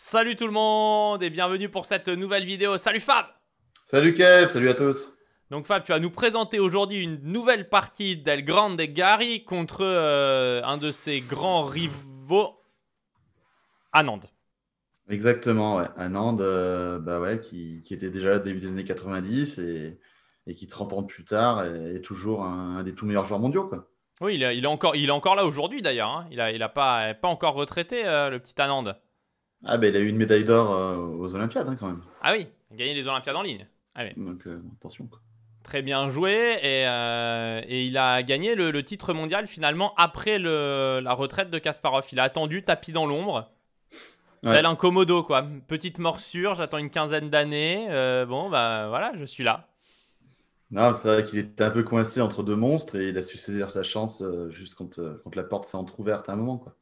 Salut tout le monde et bienvenue pour cette nouvelle vidéo. Salut Fab Salut Kev, salut à tous donc Fab, tu vas nous présenter aujourd'hui une nouvelle partie d'El Grande Gary contre euh, un de ses grands rivaux, Anand. Exactement, ouais. Anand, euh, bah ouais, qui, était déjà là début des années 90 et, qui 30 ans plus tard est, toujours un, des tout meilleurs joueurs mondiaux. Quoi. Oui, il, est, encore, il est encore là aujourd'hui d'ailleurs. Hein. Il n'a pas, pas encore retraité, euh, le petit Anand. Ah, ben il a eu une médaille d'or euh, aux Olympiades hein, quand même. Ah oui, il gagné les Olympiades en ligne. Ah, Donc euh, attention. Très bien joué et, euh, et il a gagné le, titre mondial finalement après le, la retraite de Kasparov. Il a attendu tapis dans l'ombre. Tel un komodo quoi. Petite morsure, j'attends une quinzaine d'années. bon, bah voilà, je suis là. Non, c'est vrai qu'il était un peu coincé entre deux monstres et il a su saisir sa chance juste quand, quand la porte s'est entrouverte à un moment. Quoi.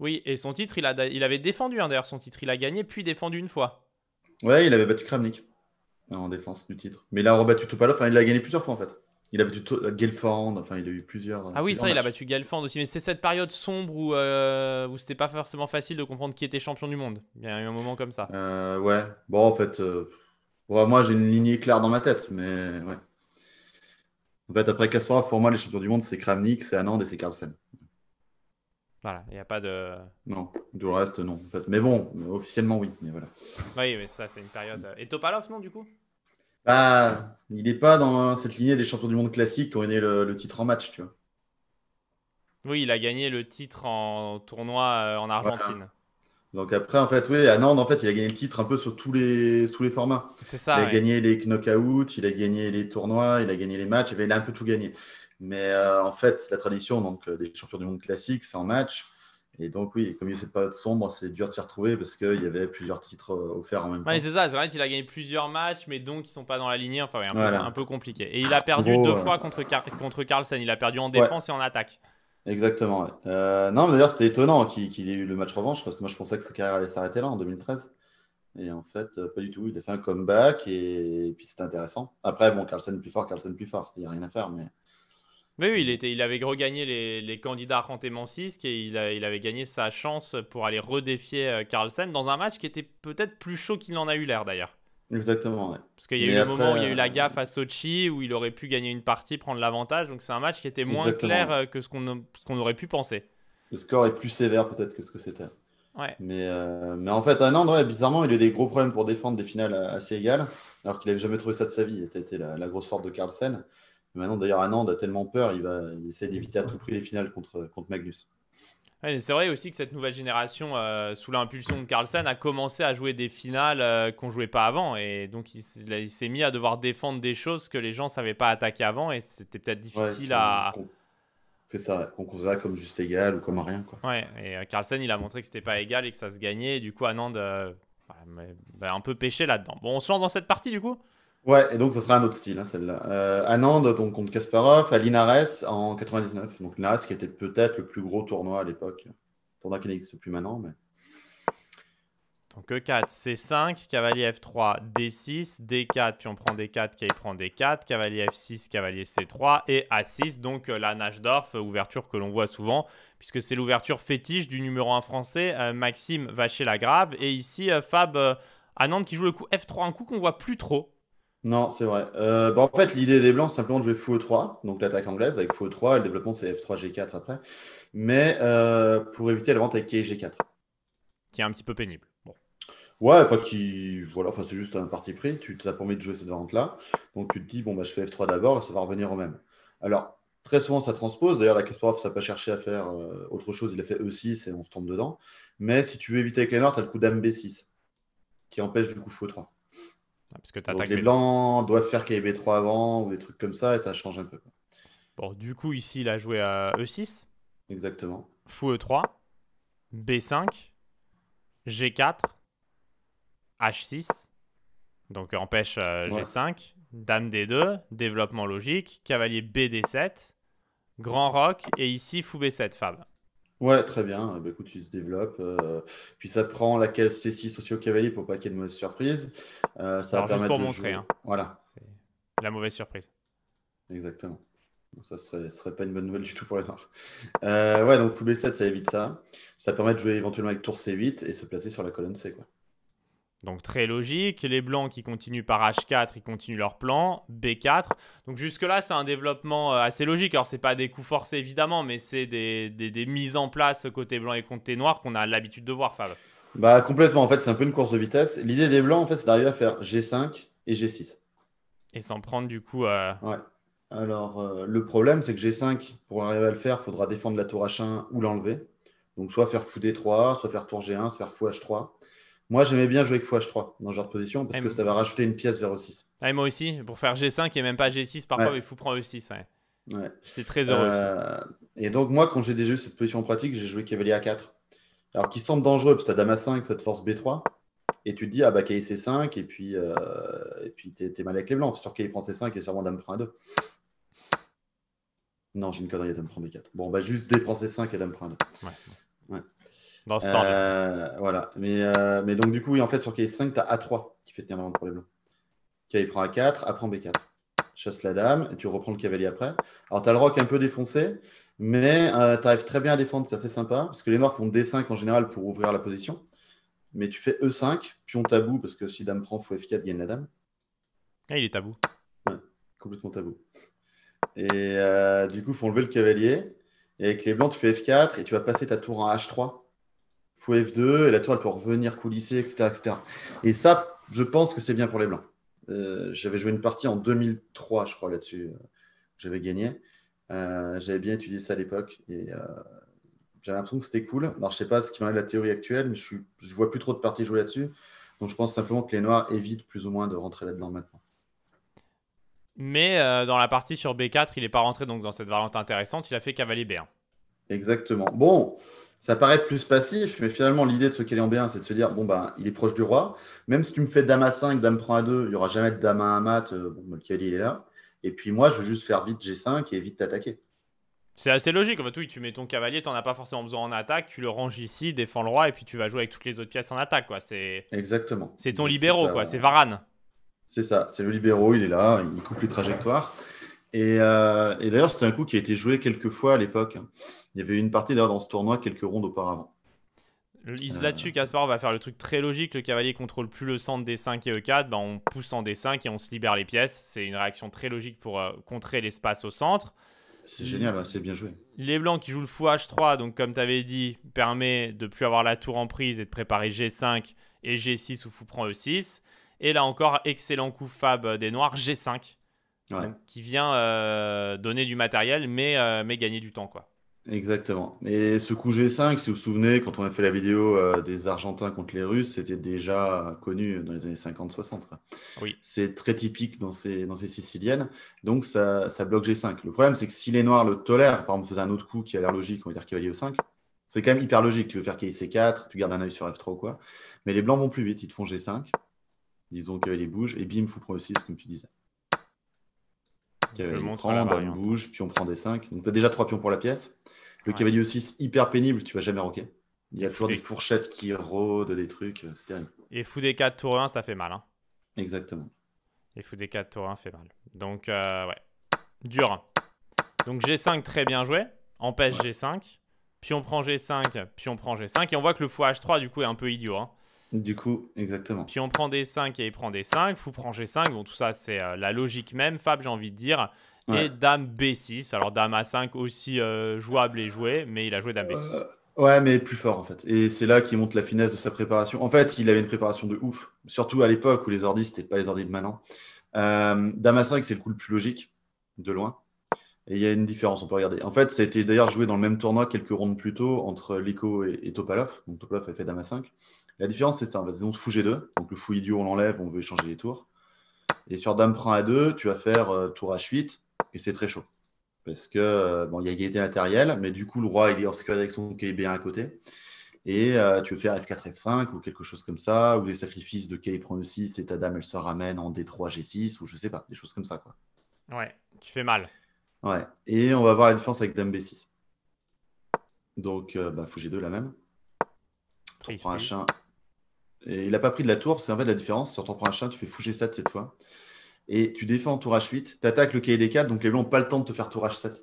Oui, et son titre, il, a, il avait défendu hein, d'ailleurs son titre. Il a gagné puis défendu une fois. Ouais, il avait battu Kramnik en défense du titre. Mais il a rebattu Topalov. Enfin, il l'a gagné plusieurs fois en fait. Il a battu euh, Gelfand. Enfin, il a eu plusieurs. Euh, ah oui, ça, il a battu Gelfand aussi. Mais c'est cette période sombre euh, où, c'était pas forcément facile de comprendre qui était champion du monde. Il y a eu un moment comme ça. ouais. Bon, en fait, moi j'ai une lignée claire dans ma tête, mais ouais. En fait, après Kasparov, pour moi, les champions du monde, c'est Kramnik, c'est Anand et c'est Carlsen. Voilà, il n'y a pas de. Non, le reste, non. En fait. Mais bon, officiellement, oui. Mais voilà. Oui, mais ça, c'est une période. Euh, Et Topalov, non, du coup Bah, il n'est pas dans cette lignée des champions du monde classiques qui ont gagné le, titre en match, tu vois. Oui, il a gagné le titre en tournoi euh, en Argentine. Donc après, en fait, oui, à Nantes, en fait, il a gagné le titre un peu sur tous les, sous les formats. C'est ça. Il a gagné les knockouts, il a gagné les tournois, il a gagné les matchs, il a un peu tout gagné. Mais euh, en fait, la tradition donc, euh, des champions du monde classique, c'est en match. Et donc, oui, comme il y a cette période sombre, c'est dur de s'y retrouver parce qu'il y avait plusieurs titres euh, offerts en même temps. temps. C'est ça, c'est vrai qu'il a gagné plusieurs matchs, mais donc ils ne sont pas dans la lignée. Enfin, ouais, un, peu, un, peu, compliqué. Et il a perdu deux fois contre, contre Carlsen. Il a perdu en défense et en attaque. Exactement. non, mais d'ailleurs, c'était étonnant qu'il ait eu le match revanche parce que moi, je pensais que sa carrière allait s'arrêter là en 2013. Et en fait, pas du tout. Il a fait un comeback et, puis c'était intéressant. Après, bon, Carlsen plus fort, Carlsen plus fort. Il n'y a rien à faire, mais. Mais oui, il, avait regagné les, les candidats Mansisk et il, avait gagné sa chance pour aller redéfier euh, Carlsen dans un match qui était peut-être plus chaud qu'il n'en a eu l'air d'ailleurs. Exactement, ouais. Parce qu'il y a eu un moment où il y a eu la euh, gaffe à Sochi où il aurait pu gagner une partie, prendre l'avantage. Donc c'est un match qui était moins clair euh, que ce qu'on aurait pu penser. Le score est plus sévère peut-être que ce que c'était. Ouais. Mais, en fait, un ah endroit, bizarrement, il a eu des gros problèmes pour défendre des finales assez égales, alors qu'il n'avait jamais trouvé ça de sa vie. Et ça a été la, la grosse force de Carlsen. Maintenant, d'ailleurs, Anand a tellement peur, il va essayer d'éviter à tout prix les finales contre, contre Magnus. c'est vrai aussi que cette nouvelle génération, euh, sous l'impulsion de Carlsen, a commencé à jouer des finales qu'on euh, qu'on jouait pas avant. Et donc, il, s'est mis à devoir défendre des choses que les gens savaient pas attaquer avant. Et c'était peut-être difficile à. C'est ça, qu'on considère comme juste égal ou comme rien. Quoi. Ouais, et euh, Carlsen, il a montré que c'était pas égal et que ça se gagnait. Et du coup, Anand euh, bah, bah, un peu pêché là-dedans. Bon, on se lance dans cette partie du coup Ouais, et donc ça sera un autre style, hein, celle-là. Anand, euh, donc contre Kasparov, à Linares en 99. Donc Linares qui était peut-être le plus gros tournoi à l'époque. Tournoi qui n'existe plus maintenant, mais. Donc E4, C5, cavalier F3, D6, D4, puis on prend D4, qui prend D4, cavalier F6, cavalier C3 et A6, donc euh, la Nashdorf, ouverture que l'on voit souvent, puisque c'est l'ouverture fétiche du numéro 1 français, euh, Maxime Vacher-Lagrave, et ici Fab Anand qui joue le coup F3, un coup qu'on voit plus trop non, c'est vrai. Euh, bah, en fait, l'idée des Blancs, c'est simplement de jouer fou e 3 donc l'attaque anglaise avec fou 3 et le développement, c'est F3-G4 après. Mais euh, pour éviter la vente avec KG4. Qui est un petit peu pénible. Ouais, qui... voilà, c'est juste un parti pris. Tu t'as permis de jouer cette vente-là. Donc tu te dis, bon, bah, je fais F3 d'abord et ça va revenir au même. Alors, très souvent, ça transpose. D'ailleurs, la Kasparov, ça n'a pas cherché à faire euh, autre chose. Il a fait E6 et on retombe dedans. Mais si tu veux éviter avec les Noirs, tu as le coup dame B6 qui empêche du coup fou e 3 parce que Donc les blancs doivent faire KB3 avant ou des trucs comme ça et ça change un peu. Bon, du coup, ici, il a joué à E6. Exactement. Fou E3, B5, G4, H6. Donc empêche euh, G5, Dame D2, développement logique, Cavalier BD7, Grand Rock et ici Fou B7, Fab. Ouais, très bien. Bah, écoute, tu se développes, euh, puis ça prend la case C6 aussi au cavalier pour pas qu'il y ait de mauvaise surprise. Euh, ça va juste pour montrer, hein. Voilà, la mauvaise surprise. exactement. ça serait, serait pas une bonne nouvelle du tout pour les noirs. Euh, ouais, donc fou B7, ça évite ça. Ça permet de jouer éventuellement avec tour C8 et se placer sur la colonne C. Quoi. Donc très logique. Les blancs qui continuent par H4, ils continuent leur plan. B4. Donc jusque-là, c'est un développement euh, assez logique. Alors, ce n'est pas des coups forcés, évidemment, mais c'est des, mises en place côté blanc et côté noir qu'on a l'habitude de voir, Fab. Bah, complètement. En fait, c'est un peu une course de vitesse. L'idée des blancs, en fait, c'est d'arriver à faire G5 et G6. Et s'en prendre, du coup. Euh, ouais. Alors, euh, le problème, c'est que G5, pour arriver à le faire, il faudra défendre la tour H1 ou l'enlever. Donc, soit faire fou D3, soit faire tour G1, soit faire fou H3. Moi, j'aimais bien jouer avec h 3 dans ce genre de position parce que ça va rajouter une pièce vers E6. Ah, moi aussi, pour faire G5 et même pas G6, parfois il faut prendre E6. C'est très heureux. Euh, et donc, moi, quand j'ai déjà eu cette position en pratique, j'ai joué cavalier A4. Alors, qui semble dangereux parce que tu dame A5, ça te force B3. Et tu te dis, ah bah, C5, et puis euh, et puis t'es, mal avec les blancs. Sur qu'il prend C5 et sûrement dame prend A2. Non, j'ai une connerie, dame prend B4. Bon, bah, juste D prend C5 et dame prend A2. Dans ce euh, Voilà. Euh, mais, donc, du coup, en fait, sur k 5 tu as A3 qui fait tenir la pour les blancs. K prend A4, A prend B4. Chasse la dame, et tu reprends le cavalier après. Alors, tu as le roc un peu défoncé, mais euh, tu arrives très bien à défendre, c'est assez sympa, parce que les noirs font D5 en général pour ouvrir la position. Mais tu fais E5, pion tabou, parce que si dame prend, faut F4, gagne la dame. Ah, il est tabou. Ouais, complètement tabou. Et du coup, il faut enlever le cavalier. Et avec les blancs, tu fais F4 et tu vas passer ta tour en H3 fou F2 et la tour elle peut revenir coulisser, etc. etc. Et ça, je pense que c'est bien pour les Blancs. Euh, j'avais joué une partie en 2003, je crois, là-dessus. J'avais gagné. Euh, j'avais bien étudié ça à l'époque et euh, j'avais l'impression que c'était cool. Alors, je sais pas ce qu'il en est de la théorie actuelle, mais je, ne vois plus trop de parties jouer là-dessus. Donc, je pense simplement que les Noirs évitent plus ou moins de rentrer là-dedans maintenant. Mais euh, dans la partie sur B4, il n'est pas rentré donc dans cette variante intéressante. Il a fait cavalier B1. Exactement. Bon, ça paraît plus passif, mais finalement, l'idée de ce qu'elle en B1, c'est de se dire bon, ben il est proche du roi. Même si tu me fais dame 5, dame prend à 2, il n'y aura jamais de dame à 1 mat. Euh, le il est là. Et puis moi, je veux juste faire vite G5 et vite t'attaquer. C'est assez logique. En fait, oui, tu mets ton cavalier, tu t'en as pas forcément besoin en attaque, tu le ranges ici, défends le roi, et puis tu vas jouer avec toutes les autres pièces en attaque, quoi. C'est exactement. C'est ton libéraux, quoi. C'est Varane. C'est ça. C'est le libéraux. Il est là, il coupe les trajectoires. Euh, et, d'ailleurs, c'était un coup qui a été joué quelques fois à l'époque. Il y avait eu une partie d'ailleurs dans ce tournoi quelques rondes auparavant. Euh. Là-dessus, on va faire le truc très logique. Le cavalier contrôle plus le centre D5 et E4. Ben on pousse en D5 et on se libère les pièces. C'est une réaction très logique pour euh, contrer l'espace au centre. C'est génial, hein, c'est bien joué. Les blancs qui jouent le fou H3, donc comme tu avais dit, permet de plus avoir la tour en prise et de préparer G5 et G6 ou fou prend E6. Et là encore, excellent coup Fab des noirs, G5 qui vient euh, donner du matériel, mais, euh, mais gagner du temps. quoi. Exactement. Et ce coup G5, si vous vous souvenez, quand on a fait la vidéo euh, des Argentins contre les Russes, c'était déjà connu dans les années 50-60. Oui. C'est très typique dans ces, dans ces Siciliennes. Donc, ça, ça bloque G5. Le problème, c'est que si les Noirs le tolèrent, par exemple, faisait un autre coup qui a l'air logique, on va dire cavalier E5, c'est quand même hyper logique. Tu veux faire cavalier C4, tu gardes un œil sur F3 ou quoi. Mais les Blancs vont plus vite. Ils te font G5. Disons les bouge. Et bim, fou prend 6 comme tu disais prend, on bouge, puis on prend des 5. Donc tu as déjà 3 pions pour la pièce. Le cavalier cavalier 6, hyper pénible, tu vas jamais roquer. Il y a toujours des... fourchettes qui rôdent, des trucs, c'est terrible. Et fou des 4 tour 1, ça fait mal. Hein. Exactement. Et fou des 4 tour 1 fait mal. Donc, euh, ouais. Dur. Hein. Donc G5, très bien joué. Empêche G5. Puis on prend G5, puis on prend G5. Et on voit que le fou H3, du coup, est un peu idiot. Hein. Du coup, exactement. Puis on prend des 5 et il prend des 5. Fou prend G5. Bon, tout ça, c'est euh, la logique même. Fab, j'ai envie de dire. Et Dame B6. Alors, Dame A5 aussi euh, jouable et joué, mais il a joué Dame B6. Euh, ouais, mais plus fort en fait. Et c'est là qu'il montre la finesse de sa préparation. En fait, il avait une préparation de ouf. Surtout à l'époque où les ordis, c'était pas les ordis de maintenant. Dame A5, c'est le coup le plus logique, de loin. Et il y a une différence, on peut regarder. En fait, ça a été d'ailleurs joué dans le même tournoi quelques rondes plus tôt entre Lico et, Topalov. Donc Topalov a fait Dame à 5. La différence, c'est ça. on se fout G2. Donc le fou idiot, on l'enlève, on veut échanger les tours. Et sur Dame prend à 2, tu vas faire euh, tour H8 et c'est très chaud. Parce que, euh, bon, il y a égalité matérielle, mais du coup, le roi, il est en sécurité avec son KB1 à côté. Et euh, tu veux faire F4, F5 ou quelque chose comme ça, ou des sacrifices de K prend E6 et ta dame, elle se ramène en D3, G6, ou je sais pas, des choses comme ça, quoi. Ouais, tu fais mal. Ouais. Et on va voir la différence avec Dame B6. Donc, euh, bah, 2 la même. prend H1. Et il n'a pas pris de la tour, c'est en fait la différence. Sur ton prend H1, tu fais Fouger G7 cette fois. Et tu défends en tour H8. Tu attaques le cahier des 4, donc les blancs n'ont pas le temps de te faire tour H7.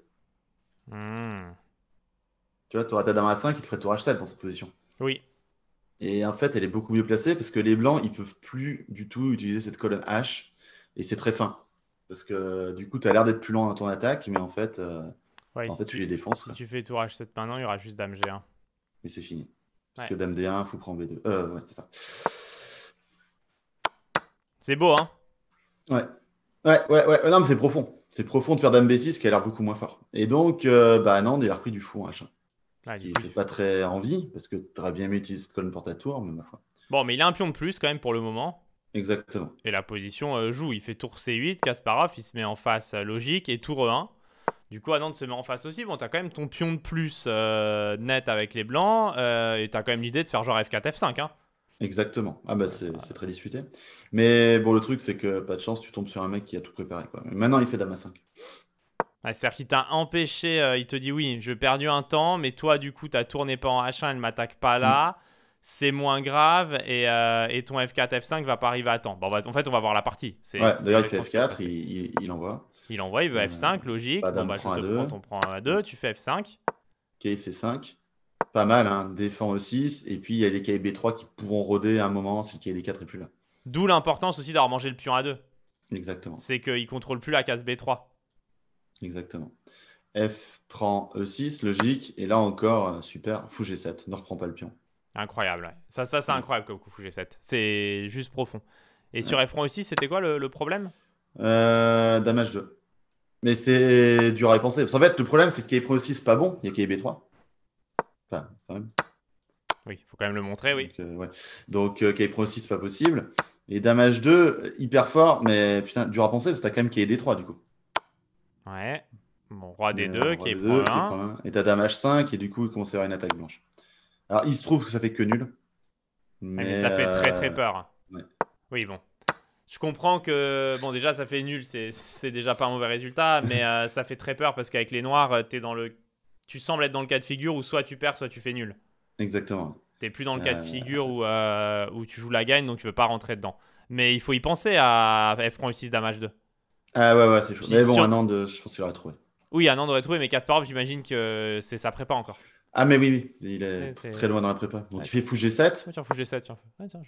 Hmm. Tu vois, tu auras ta dame A5 qui te ferait tour H7 dans cette position. Oui. Et en fait, elle est beaucoup mieux placée parce que les blancs, ils peuvent plus du tout utiliser cette colonne H. Et c'est très fin. Parce que du coup, tu as l'air d'être plus lent dans ton attaque, mais en fait, euh, en fait tu, les défenses. Si tu fais tour H7 maintenant, il y aura juste Dame G1. Mais c'est fini. Parce que Dame D1, fou prend B2. Euh, ouais, c'est ça. C'est beau, hein Ouais. Ouais, ouais, ouais. Non, mais c'est profond. C'est profond de faire Dame B6 qui a l'air beaucoup moins fort. Et donc, euh, bah, non, il a repris du fou en H1. Ce qui fait pas très envie, parce que tu aurais bien aimé utiliser cette colonne porte à tour, mais ma foi. Bon, mais il a un pion de plus quand même pour le moment. Exactement. Et la position euh, joue. Il fait tour C8, Kasparov, il se met en face euh, logique et tour E1. Du coup, Anand se met en face aussi. Bon, t'as quand même ton pion de plus euh, net avec les blancs et t'as quand même l'idée de faire genre F4, F5. Hein. Exactement. Ah bah c'est, très disputé. Mais bon, le truc, c'est que pas de chance, tu tombes sur un mec qui a tout préparé. Maintenant, il fait Dame 5. c'est-à-dire qu'il t'a empêché, il te dit oui, je perdu un temps, mais toi, du coup, t'as tourné pas en H1, elle m'attaque pas là c'est moins grave et, euh, ton F4, F5 va pas arriver à temps. Bon, en fait, on va voir la partie. Ouais, D'ailleurs, il fait F4, il, envoie. Il envoie, il veut euh, F5, logique. Bon, bah, prend je on prend A2, tu fais F5. Ok, 5. Pas mal, hein. défend e 6. Et puis, il y a les KB3 qui pourront roder à un moment si le KB4 n'est plus là. D'où l'importance aussi d'avoir mangé le pion A2. Exactement. C'est qu'il contrôle plus la case B3. Exactement. F prend E6, logique. Et là encore, euh, super, fou G7, ne reprend pas le pion. Incroyable, Ça, ça c'est mm. incroyable comme coup G7. C'est juste profond. Et mm. sur F1 aussi, c'était quoi le, problème euh, Damage 2. Mais c'est dur à y penser. Parce qu'en fait, le problème, c'est que KB6, c'est pas bon. Il y a KB3. Enfin, quand même. Oui, il faut quand même le montrer, oui. Donc, euh, ouais. Donc 6, euh, c'est pas possible. Et Damage 2, hyper fort, mais putain, dur à penser parce que t'as quand même KD3 du coup. Ouais. Mon Roi D2, euh, k 1. Et t'as Damage 5, et du coup, il commence à avoir une attaque blanche. Alors, il se trouve que ça fait que nul. Mais, ça fait très très euh, peur. Oui, bon. Je comprends que, bon, déjà, ça fait nul, c'est déjà pas un mauvais résultat, mais euh, ça fait très peur parce qu'avec les noirs, euh, es dans le... tu sembles être dans le cas de figure où soit tu perds, soit tu fais nul. Exactement. T'es plus dans le cas de figure où, où tu joues la gagne, donc tu veux pas rentrer dedans. Mais il faut y penser à f 6 Damage 2. Ah ouais, ouais, c'est chaud. Mais bon, un an de... je pense qu'il aurait trouvé. Oui, un an trouvé, mais Kasparov, j'imagine que c'est sa prépa encore. Ah, mais oui, il est, très loin dans la prépa. Donc il fait fou G7. tiens, fou G7, tiens.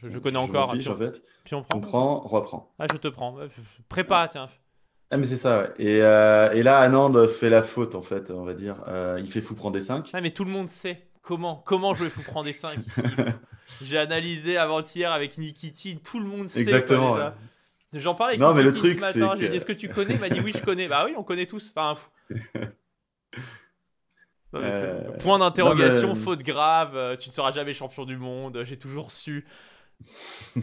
je, connais encore. puis, on... prend. On prend, reprend. Ah, je te prends. Prépa, tiens. Ah, mais c'est ça, Et, euh, et là, Anand fait la faute, en fait, on va dire. Euh, il fait fou prendre des 5. Ah, mais tout le monde sait comment, comment jouer fou prendre des 5 J'ai analysé avant-hier avec Nikiti, tout le monde sait. Exactement. J'en parlais avec non, mais le truc, ce matin. Est-ce que... que tu connais Il m'a dit oui, je connais. bah oui, on connaît tous. Enfin, Euh, point d'interrogation, faute grave, euh, tu ne seras jamais champion du monde, j'ai toujours su.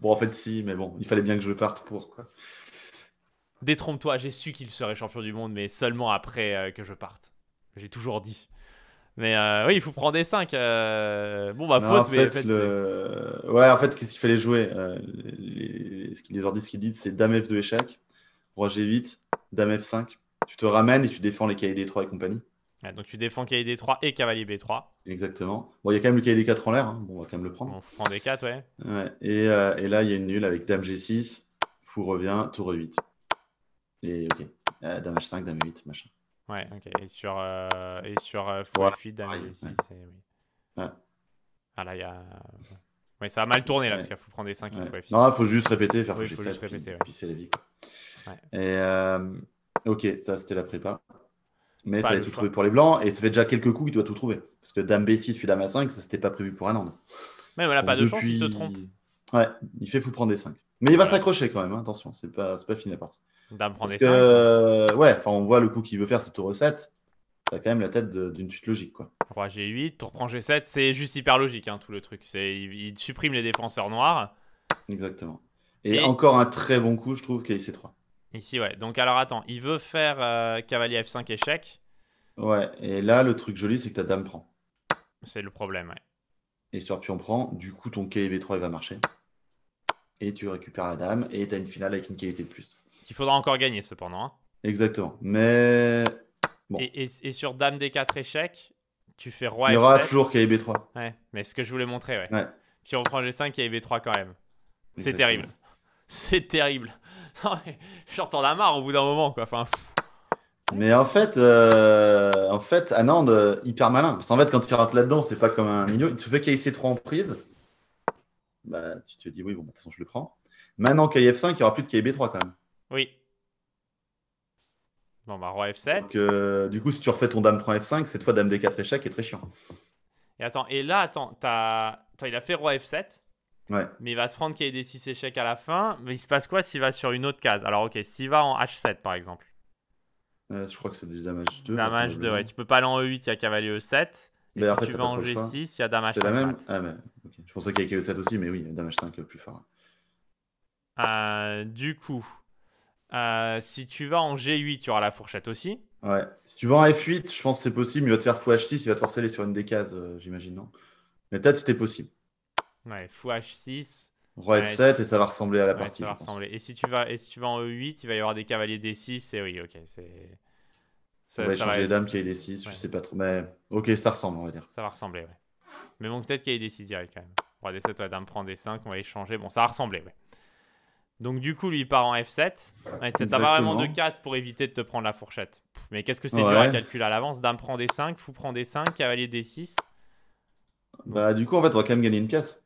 bon, en fait, si, mais bon, il fallait bien que je parte pour. quoi. Détrompe-toi, j'ai su qu'il serait champion du monde, mais seulement après euh, que je parte. J'ai toujours dit. Mais oui, il faut prendre des 5. Bon, bah, faute, mais. En fait, le... Ouais, en fait, qu'est-ce qu'il fallait jouer les... Ce ce qu'ils disent, c'est Dame F2 échec, Roi G8, Dame F5. Tu te ramènes et tu défends les cahiers d 3 et compagnie donc tu défends cavalier D3 et cavalier B3. Exactement. Bon, il y a quand même le cavalier D4 en l'air, hein. on va quand même le prendre. On prend D4, ouais. Euh, et, là, il y a une nulle avec dame G6, fou revient, tour E8. Et ok, euh, dame H5, dame E8, machin. Ouais, ok. Et sur, euh, et sur fou F8, dame 6 ah, oui. Ah là, il y a. Ouais, ça a mal tourné là, parce qu'il faut prendre D5 et fou F6. Non, il faut juste répéter, faire oui, G7. répéter, puis, c'est la vie. Et ok, ça c'était la prépa. Mais il fallait tout trouver pour les Blancs. Et ça fait déjà quelques coups qu'il doit tout trouver. Parce que Dame B6 puis Dame A5, ça c'était pas prévu pour un an. Mais voilà, pas de chance, il se trompe. Ouais, il fait fou prendre des 5. Mais il va s'accrocher quand même, hein, attention, c'est pas, pas fini la partie. Dame prend des 5. Euh, ouais, enfin on voit le coup qu'il veut faire, c'est tour 7 T'as quand même la tête d'une suite logique. quoi. Roi G8, tour prend G7, c'est juste hyper logique hein, tout le truc. Il, supprime les défenseurs noirs. Exactement. Et, encore un très bon coup, je trouve, KIC3. Ici, ouais. Donc, alors attends, il veut faire euh, cavalier F5 échec. Ouais, et là, le truc joli, c'est que ta dame prend. C'est le problème, ouais. Et sur pion prend, du coup, ton kb 3 il va marcher. Et tu récupères la dame, et t'as une finale avec une qualité de plus. Il faudra encore gagner, cependant. Hein. Exactement. Mais. Bon. Et, sur dame D4 échec, tu fais roi f Il y aura toujours kb 3 Ouais, mais ce que je voulais montrer, ouais. ouais. Puis on prend G5, kb 3 quand même. C'est terrible. C'est terrible. non, mais genre, t'en as marre au bout d'un moment, quoi. Enfin. Mais en fait, euh, en fait, Anand, ah hyper malin. Parce qu'en fait, quand tu rentre là-dedans, c'est pas comme un idiot. Il te fait KIC 3 en prise. Bah, tu te dis, oui, bon, bah, de toute façon, je le prends. Maintenant, KF5, il n'y aura plus de KB3 quand même. Oui. Bon, bah, roi F7. Donc, euh, du coup, si tu refais ton dame prend F5, cette fois, dame D4 échec est très chiant. Et attends, et là, attends, il a fait roi F7. Ouais. Mais il va se prendre qu'il y ait des 6 échecs à la fin. Mais il se passe quoi s'il va sur une autre case Alors, ok, s'il va en H7 par exemple. Euh, je crois que c'est du damage 2. Damage 2, ouais. Tu peux pas aller en E8, il y a cavalier E7. Bah, Et ah, mais e euh, euh, si tu vas en G6, il y a damage 5. C'est la même ah, mais... Je pensais qu'il y avait E7 aussi, mais oui, damage 5 plus fort. du coup, si tu vas en G8, tu auras la fourchette aussi. Ouais. Si tu vas en F8, je pense que c'est possible, il va te faire fou H6, il va te forcer aller sur une des cases, j'imagine, non Mais peut-être c'était possible. Ouais, fou H6. Roi F7 et ça va ressembler à la partie. Et si, tu vas, et si tu vas en E8, il va y avoir des cavaliers D6 et oui, ok, c'est. Ça, on va changer dame qui est D6, je sais pas trop, mais ok, ça ressemble, on va dire. Ça va ressembler, ouais. Mais bon, peut-être qu'il y a D6 direct quand même. Roi D7, ouais, dame prend D5, on va échanger. Bon, ça va ressembler, ouais. Donc du coup, lui, il part en F7. T'as pas vraiment de casse pour éviter de te prendre la fourchette. mais qu'est-ce que c'est dur à calculer à l'avance Dame prend des 5, fou prend des 5, cavalier d 6. Bah du coup, en fait, on va quand même gagner une pièce.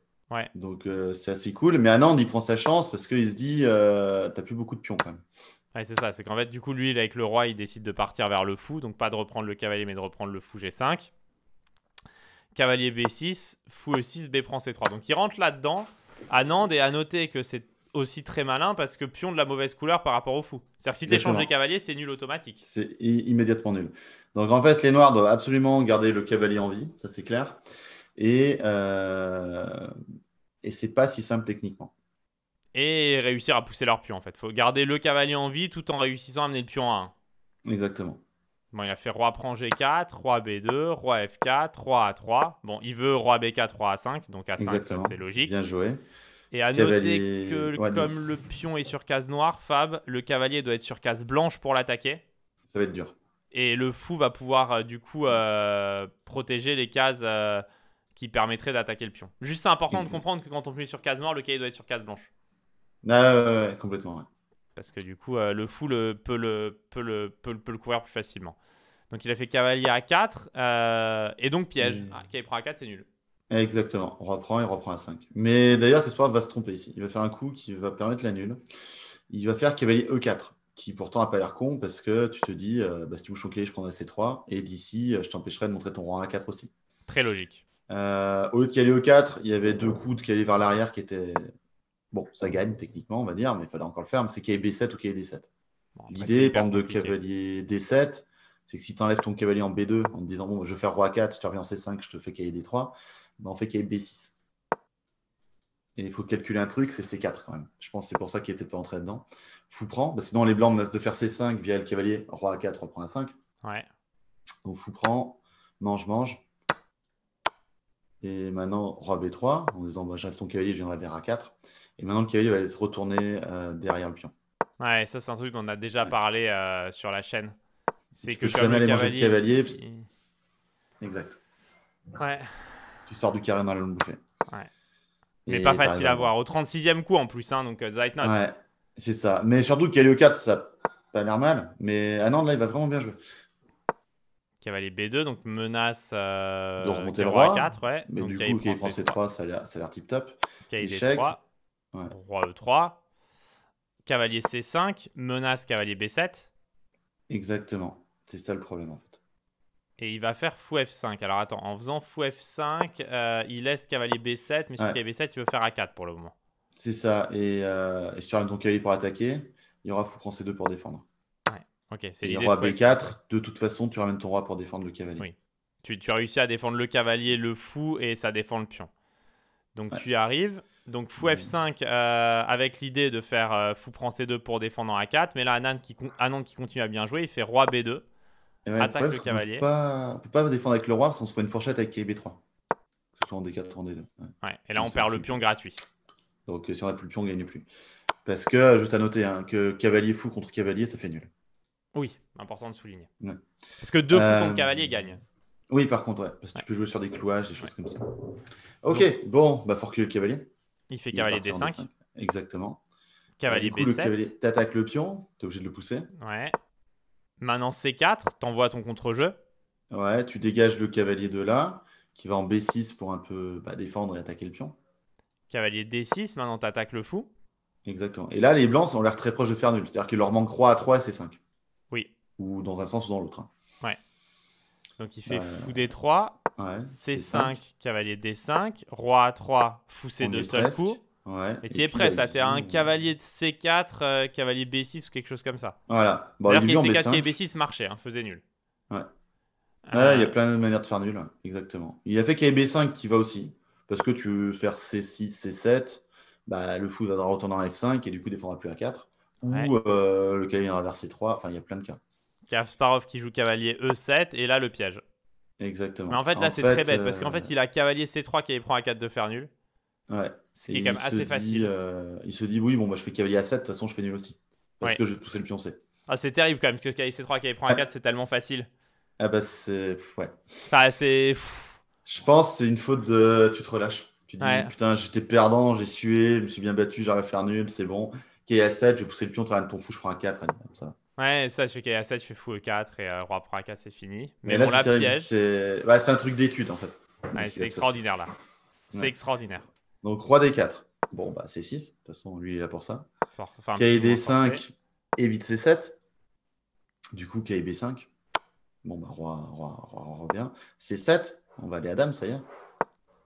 Donc euh, c'est assez cool. Mais Anand, il prend sa chance parce qu'il se dit, euh, t'as plus beaucoup de pions quand même. Ouais, c'est ça. C'est qu'en fait, du coup, lui, avec le roi, il décide de partir vers le fou. Donc pas de reprendre le cavalier, mais de reprendre le fou G5. Cavalier B6, fou E6, B prend C3. Donc il rentre là-dedans. Anand, et à noter que c'est aussi très malin parce que pion de la mauvaise couleur par rapport au fou. C'est-à-dire que si tu échanges les cavaliers, c'est nul automatique. C'est immédiatement nul. Donc en fait, les noirs doivent absolument garder le cavalier en vie, ça c'est clair. Et euh, et c'est pas si simple techniquement. Et réussir à pousser leur pion en fait. Faut garder le cavalier en vie tout en réussissant à amener le pion à 1. Exactement. Bon, il a fait roi prend g4, roi b2, roi f4, roi a3. Bon, il veut roi b4, roi a5, donc a5, c'est logique. Bien joué. Et à noter que comme le pion est sur case noire, Fab, le cavalier doit être sur case blanche pour l'attaquer. Ça va être dur. Et le fou va pouvoir euh, du coup euh, protéger les cases. Euh, qui permettrait d'attaquer le pion. Juste, c'est important de mhm. comprendre que quand on finit sur case noire, le cahier doit être sur case blanche. Ah, complètement, Parce que du coup, euh, le fou euh, le, peut, le, peut, le, peut, peut, le couvrir plus facilement. Donc, il a fait cavalier à 4 euh, et donc piège. Mmh. prend à 4, c'est nul. Exactement, on reprend et reprend à 5. Mais d'ailleurs, Kasparov va se tromper ici. Il va faire un coup qui va permettre la nulle. Il va faire cavalier E4, qui pourtant n'a pas l'air con parce que tu te dis, bah, si tu bouges ton cahier, je prendrai C3 et d'ici, je t'empêcherai de montrer ton Roi à 4 aussi. Très logique. Euh, au lieu de caler au 4, il y avait deux coups de caler vers l'arrière qui étaient. Bon, ça gagne techniquement, on va dire, mais il fallait encore le faire. Mais c'est caler B7 ou caler D7. L'idée, par de cavalier D7, c'est que si tu enlèves ton cavalier en B2 en te disant, bon, je vais faire roi 4, tu reviens en C5, je te fais caler D3, ben, on fait caler B6. Et il faut calculer un truc, c'est C4 quand même. Je pense que c'est pour ça qu'il était pas entré dedans. Fou prend, parce sinon les blancs menacent de faire C5 via le cavalier, roi A4, roi prend A5. Ouais. Donc fou prend, mange, mange. Et maintenant, roi B3, en disant bah, j'arrive ton cavalier, je viendrai vers A4. Et maintenant, le cavalier va aller se retourner euh, derrière le pion. Ouais, ça, c'est un truc dont on a déjà parlé euh, sur la chaîne. C'est que, peux jamais le cavalier. cavalier Exact. Ouais. Tu sors du carré dans la longue bouffée. Ouais. Mais pas facile à voir. Au 36e coup en plus, hein, donc euh, Ouais, c'est ça. Mais surtout, cavalier 4, ça pas l'air mal. Mais ah non, là, il va vraiment bien jouer. Cavalier B2, donc menace euh, de le roi. A4, ouais. Mais donc, du coup, C3, ça a l'air tip-top. Cahier 3 roi E3, cavalier C5, menace cavalier B7. Exactement, c'est ça le problème en fait. Et il va faire fou F5. Alors attends, en faisant fou F5, euh, il laisse cavalier B7, mais sur cavalier B7, il veut faire A4 pour le moment. C'est ça, et, euh, et si tu ramènes donc cavalier pour attaquer, il y aura fou prend C2 pour défendre. Ok, c'est roi B4, de toute façon, tu ramènes ton roi pour défendre le cavalier. Oui. Tu, as réussi à défendre le cavalier, le fou, et ça défend le pion. Donc tu y arrives. Donc fou F5 euh, avec l'idée de faire euh, fou prend C2 pour défendre en A4. Mais là, Anand qui, qui continue à bien jouer, il fait roi B2. attaque le, cavalier. On ne peut pas défendre avec le roi parce qu'on se prend une fourchette avec kb 3 Que ce soit en D4 ou en D2. Et là, on, perd le pion gratuit. Donc euh, si on n'a plus le pion, on gagne plus. Parce que, juste à noter, hein, que cavalier fou contre cavalier, ça fait nul. Oui, important de souligner. Parce que deux euh, fous contre cavalier gagnent. Oui, par contre, parce que tu peux jouer sur des clouages, des choses comme ça. Ok, bon, bah fort le cavalier. Il fait cavalier D5. Exactement. Cavalier B7. Le cavalier, t'attaques le pion, t'es obligé de le pousser. Ouais. Maintenant C4, t'envoies ton contre-jeu. Ouais, tu dégages le cavalier de là, qui va en B6 pour un peu bah, défendre et attaquer le pion. Cavalier D6, maintenant t'attaques le fou. Exactement. Et là, les blancs ont l'air très proches de faire nul. C'est-à-dire qu'il leur manque roi à 3 et C5 ou dans un sens ou dans l'autre. Hein. Ouais. Donc il fait euh, fou D3, C5, cavalier D5, roi A3, fou C2 seul coup. Ouais. Et tu es prêt, ça. Bah, t'es un cavalier de C4, euh, cavalier B6 ou quelque chose comme ça. Voilà. Bon, D'ailleurs, C4 et B6 marchait, hein, faisait nul. Euh, ouais. il y a plein de manières de faire nul, hein, exactement. Il a fait qu'il B5 qui va aussi, parce que tu veux faire C6, C7, bah, le fou va retourner en F5 et du coup défendra plus à 4. Ou le cavalier vers C3, enfin il y a plein de cas. Sparov qui joue cavalier E7 et là le piège. Exactement. Mais en fait, là, c'est très bête parce qu'en euh, fait, il a cavalier C3 qui prend à 4 de faire nul. Ouais. Ce qui est quand même assez facile. Euh, il se dit, oui, bon, moi je fais cavalier A7, de toute façon, je fais nul aussi. Parce que je vais pousser le pion C. Ah, c'est terrible quand même, parce que cavalier C3, qui prend A4, ah. c'est tellement facile. Ah, bah, c'est. Ouais. Enfin, c'est. Je pense c'est une faute de. Tu te relâches. Tu te dis, putain, j'étais perdant, j'ai sué, je me suis bien battu, j'arrive à faire nul, c'est bon. Cavalier A7, je vais pousser le pion, rien de ton fou, je prends un 4 comme ça. Ouais, ça, je fais KA7, je fais fou E4 et euh, Roi prend A4, c'est fini. Mais, bon, là, piège. Bah, c'est un truc d'étude en fait. c'est extraordinaire là. C'est extraordinaire. Donc, Roi D4. Bon, bah, c'est 6. De toute façon, lui, il est là pour ça. KD5, évite C7. Du coup, KB5. Bon, bah, Roi, Roi, revient. C7. On va aller à Dame, ça y est.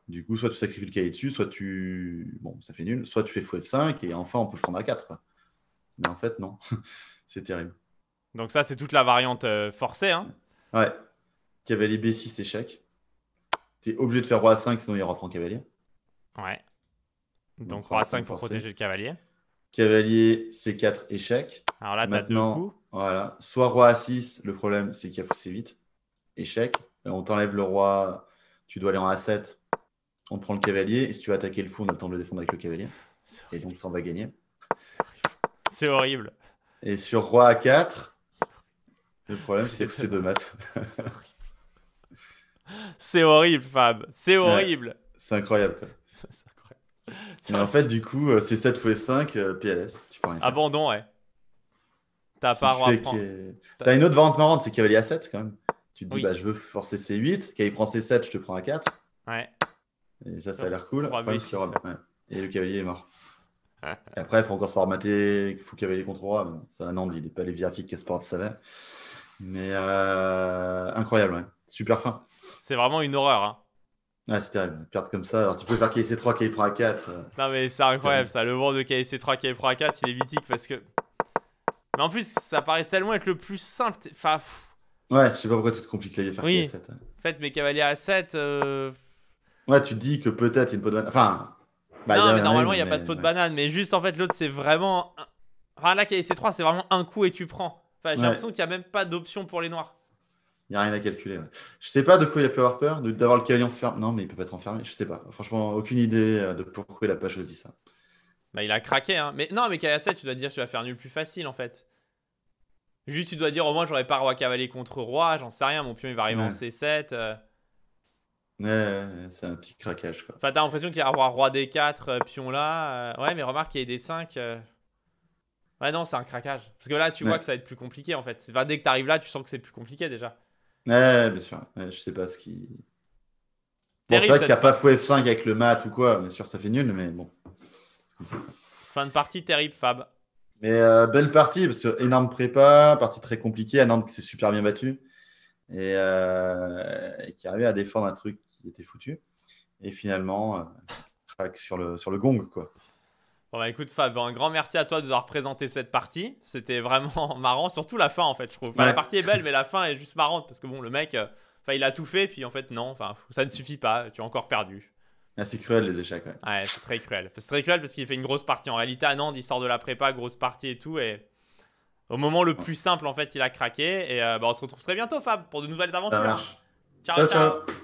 Du coup, soit tu sacrifies le KD dessus, soit tu. Bon, ça fait nul. Soit tu fais fou F5 et enfin on peut prendre A4. Mais en fait, non. c'est terrible. Donc ça, c'est toute la variante euh, forcée. Hein. Ouais. Cavalier B6 échec. T'es obligé de faire roi A5, sinon il reprend cavalier. Ouais. Donc, roi A5 pour protéger le cavalier. Cavalier C4 échec. Alors là, t'as deux coups. Voilà. Soit roi A6, le problème, c'est qu'il a foussé vite. Échec. Euh, on t'enlève le roi, tu dois aller en A7. On prend le cavalier. Et si tu veux attaquer le fou, on a le temps de le défendre avec le cavalier. Et donc, ça, on va gagner. C'est horrible. horrible. Et sur roi A4, le problème, c'est que c'est de maths. c'est horrible, Fab. C'est horrible. c'est incroyable. C'est incroyable. Mais en fait, du coup, euh, c'est 7 x 5 PLS. Tu peux Abandon, ouais. T'as si pas T'as une autre variante marrante, c'est cavalier à 7 quand même. Tu te dis, bah, je veux forcer C8. Quand il prend C7, je te prends à 4 Ouais. Et ça, ça a l'air cool. Et le cavalier est mort. Et après, il faut encore se formater, il faut cavalier contre roi. Ça, non, il n'est pas les vérifiques qu'Asparov savait. Mais euh, incroyable, ouais. super fin. C'est vraiment une horreur. Hein. Ah, c'est terrible, perdre comme ça. Alors, tu peux faire KSC 3, KP3 à 4. Non, mais c'est incroyable ça. Le monde de KSC 3, KP3 à 4, il est mythique parce que. Mais en plus, ça paraît tellement être le plus simple. Enfin. Ouais, je sais pas pourquoi tu te compliques la faire oui. En fait, mes cavaliers à 7. Euh, ouais, tu dis que peut-être il y une peau de banane. Enfin. Bah, non, mais normalement, il n'y a pas de peau de banane. Mais juste, en fait, l'autre, c'est vraiment. Enfin, là, KSC 3, c'est vraiment un coup et tu prends j'ai l'impression qu'il n'y a même pas d'option pour les noirs. Il n'y a rien à calculer. Je sais pas de quoi il a pu avoir peur, d'avoir le cavalier enfermé. Non, mais il peut pas être enfermé. Je sais pas. Franchement, aucune idée euh, de pourquoi il a pas choisi ça. Bah, il a craqué. Hein. Mais non, mais kaya 7 tu dois te dire, tu vas faire nul plus facile en fait. Juste, tu dois dire, au moins, j'aurais pas roi cavalier contre roi. J'en sais rien. Mon pion, il va arriver en C7. Euh. Ouais, c'est un petit craquage quoi. Enfin, t'as l'impression qu'il y a roi, D4, euh, pion là. Ouais, mais remarque, qu'il y a des 5. Ouais, non, c'est un craquage. Parce que là, tu vois que ça va être plus compliqué en fait. dès que tu arrives là, tu sens que c'est plus compliqué déjà. Ouais, bien sûr. je sais pas ce qui. Bon, c'est qu'il n'y a pas fou F5 avec le mat ou quoi. Bien sûr, ça fait nul, mais bon. Fin de partie terrible, Fab. Mais euh, belle partie, parce que énorme prépa, partie très compliquée. énorme qui s'est super bien battu euh, et, qui arrivait à défendre un truc qui était foutu. Et finalement, euh, sur le, sur le gong, quoi. Bon bah écoute Fab, un grand merci à toi de nous avoir présenté cette partie. C'était vraiment marrant, surtout la fin en fait, je trouve. La partie est belle, mais la fin est juste marrante parce que bon, le mec, euh, enfin, il a tout fait, puis en fait non, ça ne suffit pas, tu as encore perdu. Ah, c'est cruel les échecs. Ouais, c'est très cruel. C'est très cruel parce qu'il fait une grosse partie. En réalité, à Nantes, il sort de la prépa, grosse partie et tout, et au moment le plus simple en fait, il a craqué. Et euh, bah, on se retrouve très bientôt Fab pour de nouvelles aventures. marche. ciao. ciao.